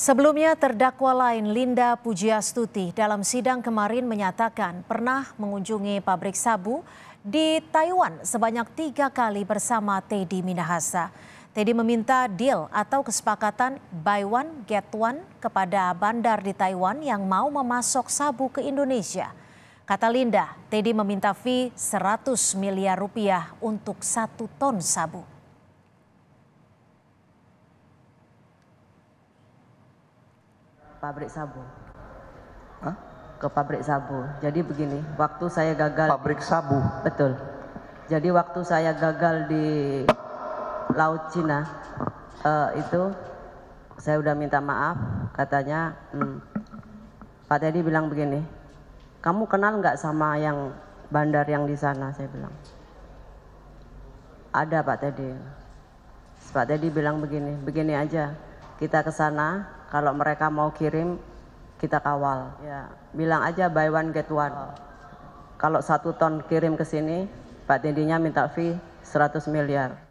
Sebelumnya terdakwa lain Linda Pujiastuti dalam sidang kemarin menyatakan pernah mengunjungi pabrik sabu di Taiwan sebanyak tiga kali bersama Teddy Minahasa. Teddy meminta deal atau kesepakatan buy one get one kepada bandar di Taiwan yang mau memasok sabu ke Indonesia. Kata Linda, Teddy meminta fee 100 miliar rupiah untuk satu ton sabu. pabrik sabu. Hah? Ke pabrik sabu. Jadi begini, waktu saya gagal. Pabrik sabu. Betul. Jadi waktu saya gagal di Laut Cina uh, itu, saya udah minta maaf. Katanya hmm, Pak Teddy bilang begini, kamu kenal nggak sama yang bandar yang di sana? Saya bilang ada Pak Teddy. Pak Teddy bilang begini, begini aja kita ke sana. Kalau mereka mau kirim, kita kawal. Ya. Bilang aja buy one get one. Oh. Kalau satu ton kirim ke sini, Pak Tindinya minta fee 100 miliar.